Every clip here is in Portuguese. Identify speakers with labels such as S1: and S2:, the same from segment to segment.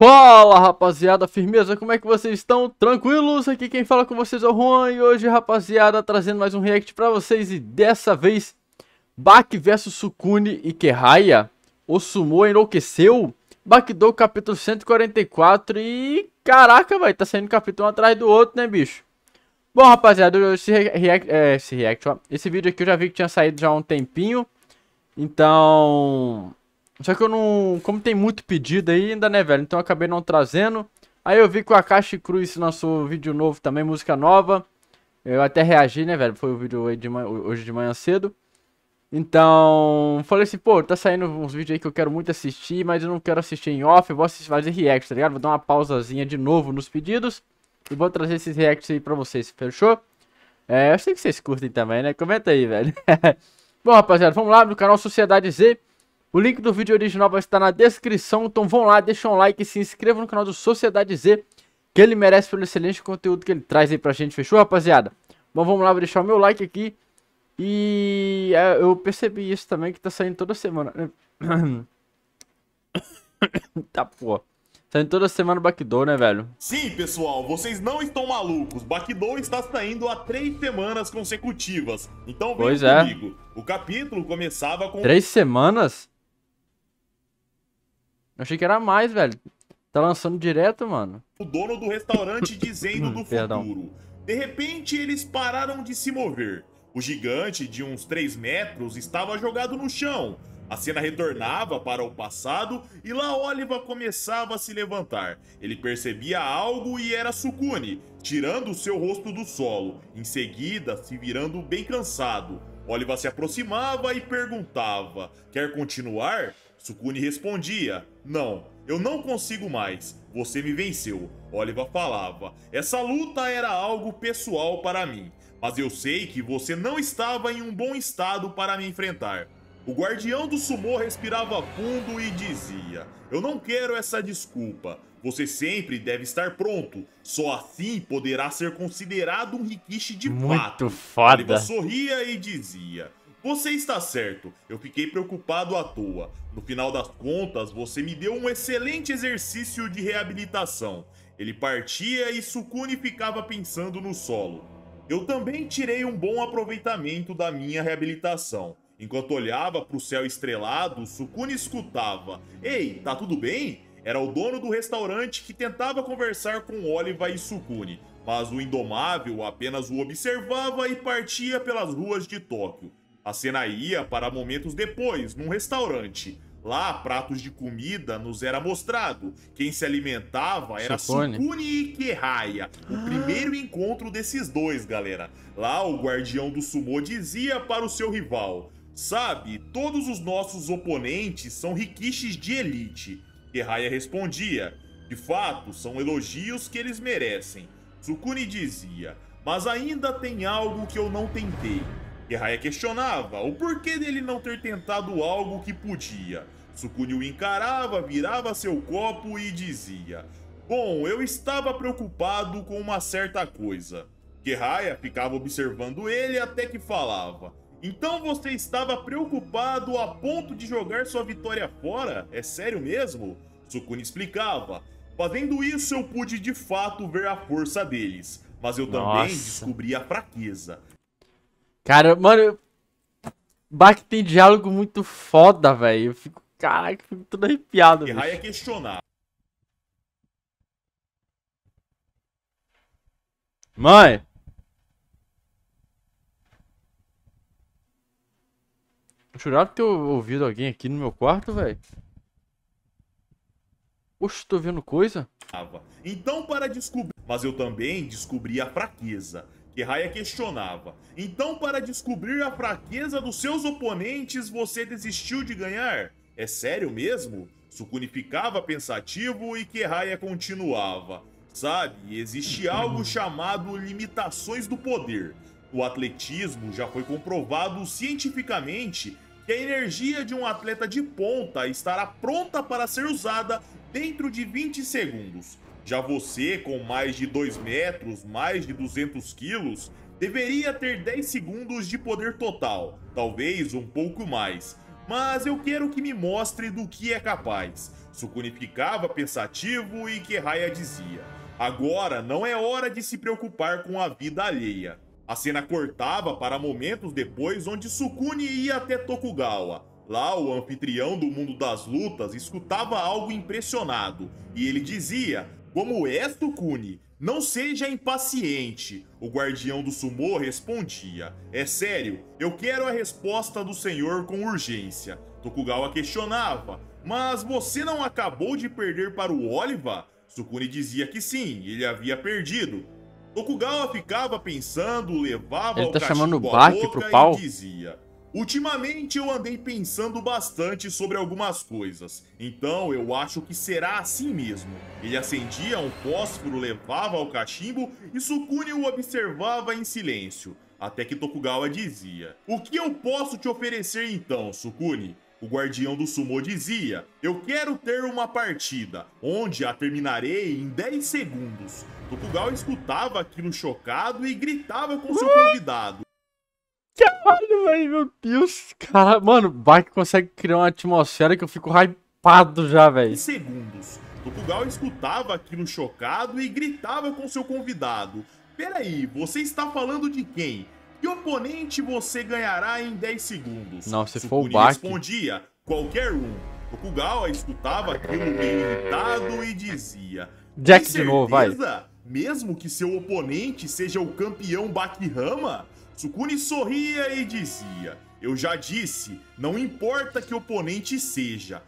S1: Fala rapaziada, firmeza, como é que vocês estão? Tranquilos? Aqui quem fala com vocês é o Juan e hoje rapaziada trazendo mais um react pra vocês e dessa vez Bak vs Sukune e Kerraya, o Sumo enlouqueceu, Bakdou capítulo 144 e caraca vai, tá saindo capítulo um atrás do outro né bicho? Bom rapaziada, esse react, é, esse react ó, esse vídeo aqui eu já vi que tinha saído já há um tempinho, então só que eu não... Como tem muito pedido ainda, né, velho? Então eu acabei não trazendo. Aí eu vi que o Akashi Cruz lançou vídeo novo também, música nova. Eu até reagi, né, velho? Foi o vídeo hoje de manhã cedo. Então, falei assim, pô, tá saindo uns vídeos aí que eu quero muito assistir, mas eu não quero assistir em off, eu vou assistir, fazer react, tá ligado? Vou dar uma pausazinha de novo nos pedidos e vou trazer esses reacts aí pra vocês, fechou? É, eu sei que vocês curtem também, né? Comenta aí, velho. Bom, rapaziada, vamos lá no canal Sociedade Z. O link do vídeo original vai estar na descrição, então vão lá, deixa um like e se inscreva no canal do Sociedade Z, que ele merece pelo excelente conteúdo que ele traz aí pra gente, fechou, rapaziada? Bom, vamos lá, vou deixar o meu like aqui. E é, eu percebi isso também,
S2: que tá saindo toda semana. Né?
S1: tá, pô. Saindo toda semana o Backdoor, né, velho?
S2: Sim, pessoal, vocês não estão malucos. Backdoor está saindo há três semanas consecutivas. Então vem pois é. comigo. É. O capítulo começava com... Três
S1: semanas? Eu achei que era mais, velho. Tá lançando direto, mano.
S2: O dono do restaurante dizendo do Perdão. futuro. De repente, eles pararam de se mover. O gigante, de uns 3 metros, estava jogado no chão. A cena retornava para o passado e lá Oliva começava a se levantar. Ele percebia algo e era Sukune, tirando o seu rosto do solo, em seguida se virando bem cansado. Oliva se aproximava e perguntava: Quer continuar? Sukuni respondia: Não, eu não consigo mais. Você me venceu. Oliva falava: Essa luta era algo pessoal para mim, mas eu sei que você não estava em um bom estado para me enfrentar. O guardião do Sumo respirava fundo e dizia: Eu não quero essa desculpa. Você sempre deve estar pronto. Só assim poderá ser considerado um rikishi de Muito fato. Muito foda. Ele sorria e dizia: Você está certo. Eu fiquei preocupado à toa. No final das contas, você me deu um excelente exercício de reabilitação. Ele partia e Sukune ficava pensando no solo. Eu também tirei um bom aproveitamento da minha reabilitação. Enquanto olhava para o céu estrelado, Sukune escutava: Ei, tá tudo bem? Era o dono do restaurante que tentava conversar com Oliver e Sukune, mas o indomável apenas o observava e partia pelas ruas de Tóquio. A cena ia para momentos depois, num restaurante. Lá, pratos de comida nos era mostrado. Quem se alimentava era Sukune, Sukune e Kehaya. O ah. primeiro encontro desses dois, galera. Lá, o guardião do sumô dizia para o seu rival: Sabe, todos os nossos oponentes são rikishis de elite. Terraia respondia: De fato, são elogios que eles merecem. Sukuni dizia: Mas ainda tem algo que eu não tentei. Terraia questionava o porquê dele não ter tentado algo que podia. Sukuni o encarava, virava seu copo e dizia: Bom, eu estava preocupado com uma certa coisa. Terraia ficava observando ele até que falava: então você estava preocupado a ponto de jogar sua vitória fora? É sério mesmo? Sukuni explicava. Fazendo isso, eu pude de fato ver a força deles. Mas eu também Nossa. descobri a fraqueza.
S1: Cara, mano. Bak tem diálogo muito foda, velho. Eu fico.
S2: Caraca, fico todo arrepiado. E Raya questionar.
S1: Mãe! Eu jurava ter ouvido alguém aqui no meu quarto, velho. Oxe, tô vendo
S2: coisa? Então, para descobrir. Mas eu também descobri a fraqueza. Que Raya questionava. Então, para descobrir a fraqueza dos seus oponentes, você desistiu de ganhar? É sério mesmo? Sukuni ficava pensativo e Kiraya continuava. Sabe, existe algo chamado limitações do poder. O atletismo já foi comprovado cientificamente que a energia de um atleta de ponta estará pronta para ser usada dentro de 20 segundos. Já você, com mais de 2 metros, mais de 200 quilos, deveria ter 10 segundos de poder total, talvez um pouco mais. Mas eu quero que me mostre do que é capaz. Sukuni ficava pensativo e Kerraia dizia: Agora não é hora de se preocupar com a vida alheia. A cena cortava para momentos depois onde Sukune ia até Tokugawa. Lá, o anfitrião do mundo das lutas escutava algo impressionado, e ele dizia: Como é, Sukune? Não seja impaciente. O guardião do sumô respondia: É sério, eu quero a resposta do senhor com urgência. Tokugawa questionava: Mas você não acabou de perder para o Oliva? Sukune dizia que sim, ele havia perdido. Tokugawa ficava pensando, levava Ele tá chamando o Bark pro pau? dizia: Ultimamente eu andei pensando bastante sobre algumas coisas, então eu acho que será assim mesmo. Ele acendia um fósforo, levava ao cachimbo e Sukune o observava em silêncio, até que Tokugawa dizia: O que eu posso te oferecer então, Sukune? o guardião do sumô dizia: Eu quero ter uma partida, onde a terminarei em 10 segundos. Tokugawa escutava aquilo chocado e gritava com seu convidado. Caralho, velho, meu Deus,
S1: cara. Mano, vai que consegue criar uma atmosfera que eu fico hypado já, velho.
S2: Segundos. Tokugawa escutava aquilo chocado e gritava com seu convidado. Peraí, você está falando de quem? Que oponente você ganhará em 10 segundos?
S1: Não, se for o Baki...
S2: respondia, qualquer um. Tokugawa escutava aquilo meio irritado e dizia... Jack de novo, vai. Mesmo que seu oponente seja o campeão Bakirama, Sukuni sorria e dizia: Eu já disse, não importa que oponente seja.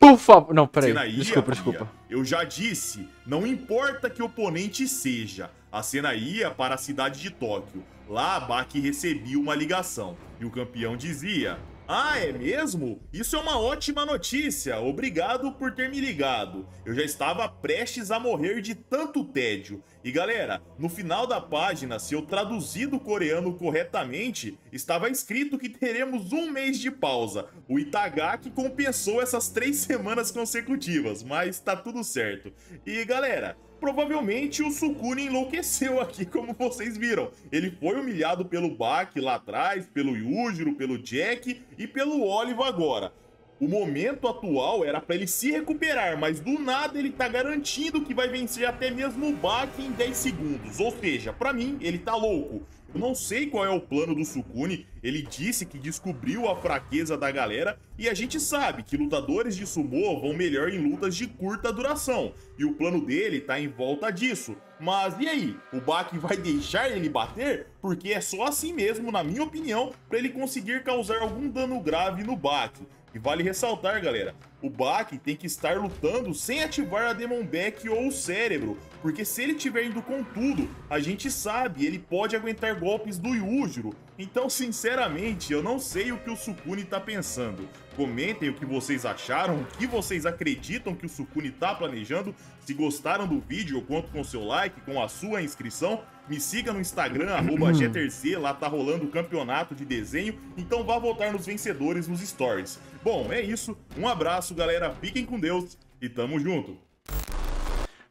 S1: Por favor. Não, peraí. Desculpa, desculpa.
S2: Eu já disse, não importa que oponente seja. A cena ia para a cidade de Tóquio. Lá, Baki recebia uma ligação e o campeão dizia: Ah, é mesmo? Isso é uma ótima notícia. Obrigado por ter me ligado. Eu já estava prestes a morrer de tanto tédio. E galera, no final da página, se eu traduzir do coreano corretamente, estava escrito que teremos um mês de pausa. O Itagaki compensou essas três semanas consecutivas, mas tá tudo certo. E galera, provavelmente o Sukuni enlouqueceu aqui, como vocês viram. Ele foi humilhado pelo Baki lá atrás, pelo Yujiro, pelo Jack e pelo Oliver agora. O momento atual era para ele se recuperar, mas do nada ele tá garantindo que vai vencer até mesmo o Baki em 10 segundos. Ou seja, para mim, ele tá louco. Não sei qual é o plano do Sukune, ele disse que descobriu a fraqueza da galera e a gente sabe que lutadores de sumô vão melhor em lutas de curta duração, e o plano dele tá em volta disso. Mas e aí, o Baki vai deixar ele bater? Porque é só assim mesmo, na minha opinião, para ele conseguir causar algum dano grave no Baki. E vale ressaltar, galera, o Baki tem que estar lutando sem ativar a Demon Back ou o cérebro, porque se ele estiver indo com tudo, a gente sabe, ele pode aguentar golpes do Yujiro. Então, sinceramente, eu não sei o que o Sukune está pensando. Comentem o que vocês acharam, o que vocês acreditam que o Sukune está planejando. Se gostaram do vídeo, eu conto com seu like, com a sua inscrição me siga no Instagram, arroba hum. GTRC, lá tá rolando o campeonato de desenho, então vá votar nos vencedores nos stories. Bom, é isso. Um abraço, galera. Fiquem com Deus e tamo junto.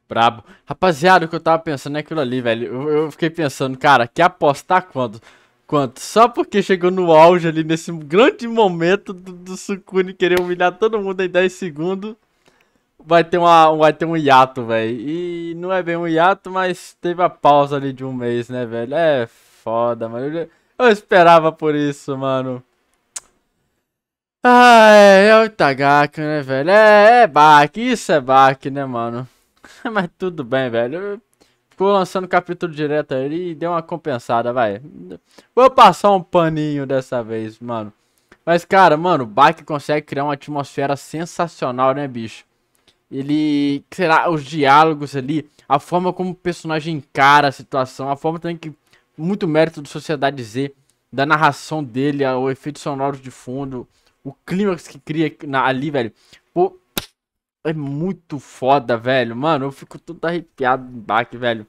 S1: Brabo. Rapaziada, o que eu tava pensando é aquilo ali, velho. Eu, eu fiquei pensando, cara, que apostar quando? Quanto? Só porque chegou no auge ali, nesse grande momento do, do Sukuni querer humilhar todo mundo em 10 segundos vai ter, uma, vai ter um hiato, velho. E não é bem um hiato, mas teve a pausa ali de um mês, né, velho? É foda, mano. Eu, eu esperava por isso, mano. Ah, é, é o Itagaku, né, velho? É, é isso é back né, mano? mas tudo bem, velho. Ficou lançando capítulo direto ali e deu uma compensada, vai. Vou passar um paninho dessa vez, mano. Mas, cara, mano, o consegue criar uma atmosfera sensacional, né, bicho? ele, sei lá, os diálogos ali, a forma como o personagem encara a situação, a forma também que muito mérito do Sociedade Z, da narração dele, o efeito sonoro de fundo, o clímax que cria ali, velho. Pô, é muito foda, velho. Mano, eu fico todo arrepiado em baque, velho.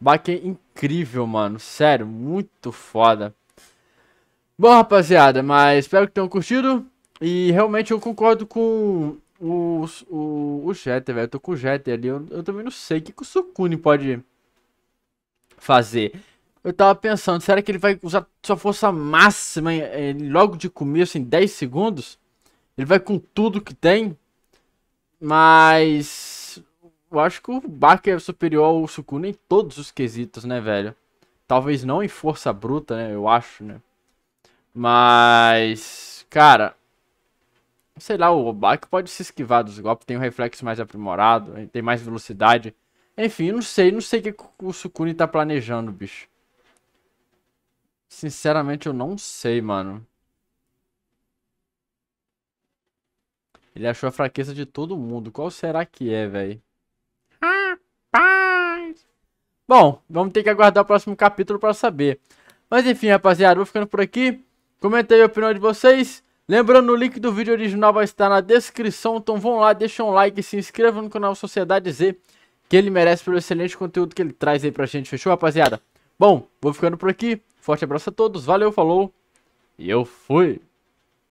S1: Baque é incrível, mano. Sério, muito foda. Bom, rapaziada, mas espero que tenham curtido. E realmente eu concordo com o, o, o Jeter, velho. Eu tô com o Jeter ali. Eu, eu também não sei o que, que o Sukune pode fazer. Eu tava pensando, será que ele vai usar sua força máxima eh, logo de começo, em 10 segundos? Ele vai com tudo que tem? Mas. Eu acho que o Barker é superior ao Sukune em todos os quesitos, né, velho? Talvez não em força bruta, né? Eu acho, né? Mas. Cara, sei lá, o bike pode se esquivar dos golpes, tem um reflexo mais aprimorado, tem mais velocidade. Enfim, não sei, não sei o que o Sukuni tá planejando, bicho. Sinceramente, eu não sei, mano. Ele achou a fraqueza de todo mundo. Qual será que é, velho? Rapaz! Bom, vamos ter que aguardar o próximo capítulo para saber. Mas enfim, rapaziada, vou ficando por aqui. Comenta aí a opinião de vocês. Lembrando, o link do vídeo original vai estar na descrição, então vão lá, deixem um like, se inscreva no canal Sociedade Z, que ele merece pelo excelente conteúdo que ele traz aí pra gente, fechou, rapaziada? Bom, vou ficando por aqui, forte abraço a todos, valeu, falou, e eu fui!